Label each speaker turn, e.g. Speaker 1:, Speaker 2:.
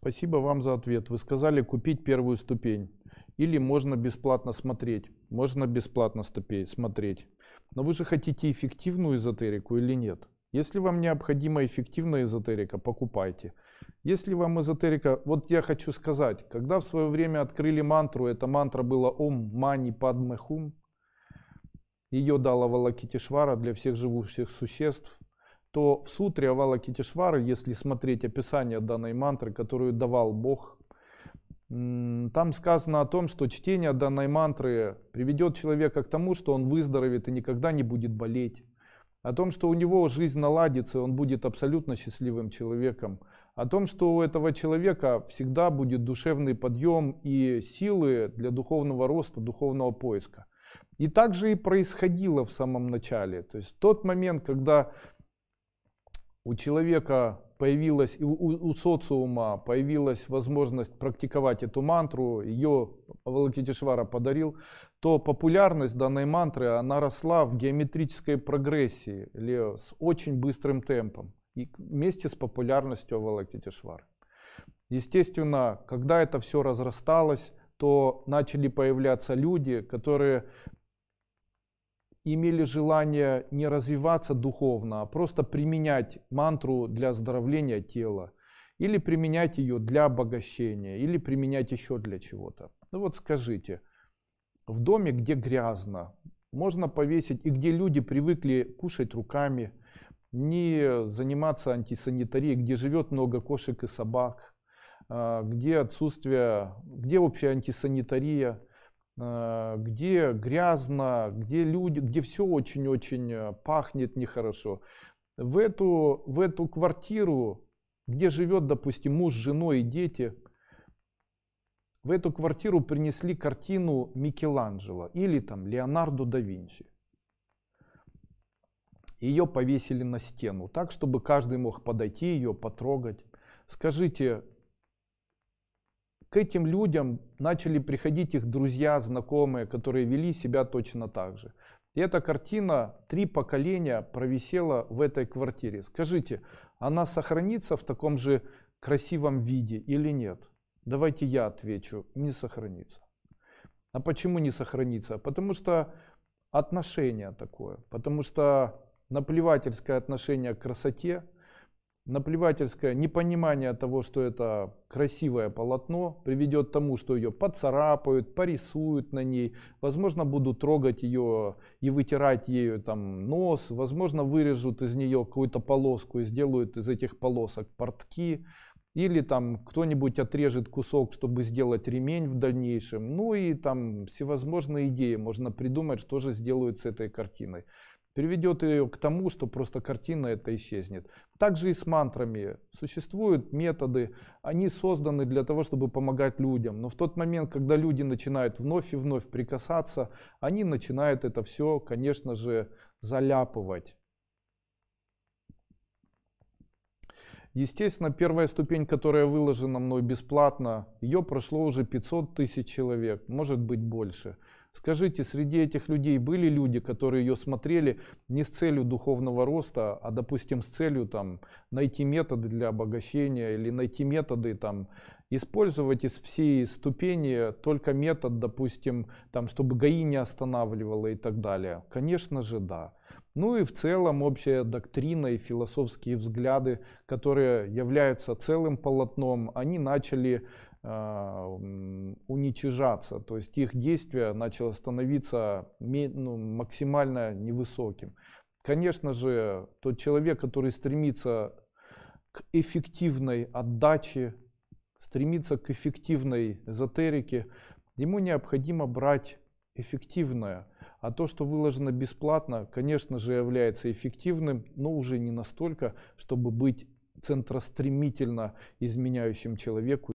Speaker 1: Спасибо вам за ответ. Вы сказали купить первую ступень. Или можно бесплатно смотреть. Можно бесплатно ступень, смотреть. Но вы же хотите эффективную эзотерику или нет? Если вам необходима эффективная эзотерика, покупайте. Если вам эзотерика... Вот я хочу сказать, когда в свое время открыли мантру, эта мантра была «Ом Мани Падме Хум», ее дала Валакитишвара для всех живущих существ, то в сутре Авалакитишвары, если смотреть описание данной мантры, которую давал Бог, там сказано о том, что чтение данной мантры приведет человека к тому, что он выздоровеет и никогда не будет болеть. О том, что у него жизнь наладится, он будет абсолютно счастливым человеком. О том, что у этого человека всегда будет душевный подъем и силы для духовного роста, духовного поиска. И так же и происходило в самом начале. То есть в тот момент, когда у человека появилась, у, у социума появилась возможность практиковать эту мантру, ее Авалокитишвара подарил, то популярность данной мантры, она росла в геометрической прогрессии, или с очень быстрым темпом, и вместе с популярностью Авалокитишвары. Естественно, когда это все разрасталось, то начали появляться люди, которые имели желание не развиваться духовно, а просто применять мантру для оздоровления тела, или применять ее для обогащения, или применять еще для чего-то. Ну вот скажите, в доме, где грязно, можно повесить, и где люди привыкли кушать руками, не заниматься антисанитарией, где живет много кошек и собак, а, где отсутствие, где общая антисанитария – Э, где грязно, где люди, где все очень-очень э, пахнет нехорошо. В эту, в эту квартиру, где живет, допустим, муж, жена и дети, в эту квартиру принесли картину Микеланджело или там Леонардо да Винчи. Ее повесили на стену, так, чтобы каждый мог подойти ее, потрогать. Скажите, к этим людям начали приходить их друзья, знакомые, которые вели себя точно так же. И эта картина, три поколения провисела в этой квартире. Скажите, она сохранится в таком же красивом виде или нет? Давайте я отвечу, не сохранится. А почему не сохранится? Потому что отношение такое, потому что наплевательское отношение к красоте, наплевательское непонимание того, что это красивое полотно, приведет к тому, что ее поцарапают, порисуют на ней, возможно, будут трогать ее и вытирать ею там нос, возможно, вырежут из нее какую-то полоску и сделают из этих полосок портки или там кто-нибудь отрежет кусок, чтобы сделать ремень в дальнейшем. Ну и там всевозможные идеи можно придумать, что же сделают с этой картиной. Приведет ее к тому, что просто картина это исчезнет. Также и с мантрами. Существуют методы, они созданы для того, чтобы помогать людям. Но в тот момент, когда люди начинают вновь и вновь прикасаться, они начинают это все, конечно же, заляпывать. Естественно, первая ступень, которая выложена мной бесплатно, ее прошло уже 500 тысяч человек, может быть больше. Скажите, среди этих людей были люди, которые ее смотрели не с целью духовного роста, а, допустим, с целью там, найти методы для обогащения или найти методы там, использовать из всей ступени только метод, допустим, там, чтобы ГАИ не останавливало и так далее? Конечно же, да. Ну и в целом общая доктрина и философские взгляды, которые являются целым полотном, они начали а, уничижаться, то есть их действие начало становиться ну, максимально невысоким. Конечно же, тот человек, который стремится к эффективной отдаче, стремится к эффективной эзотерике, ему необходимо брать эффективное. А то, что выложено бесплатно, конечно же, является эффективным, но уже не настолько, чтобы быть центростремительно изменяющим человеку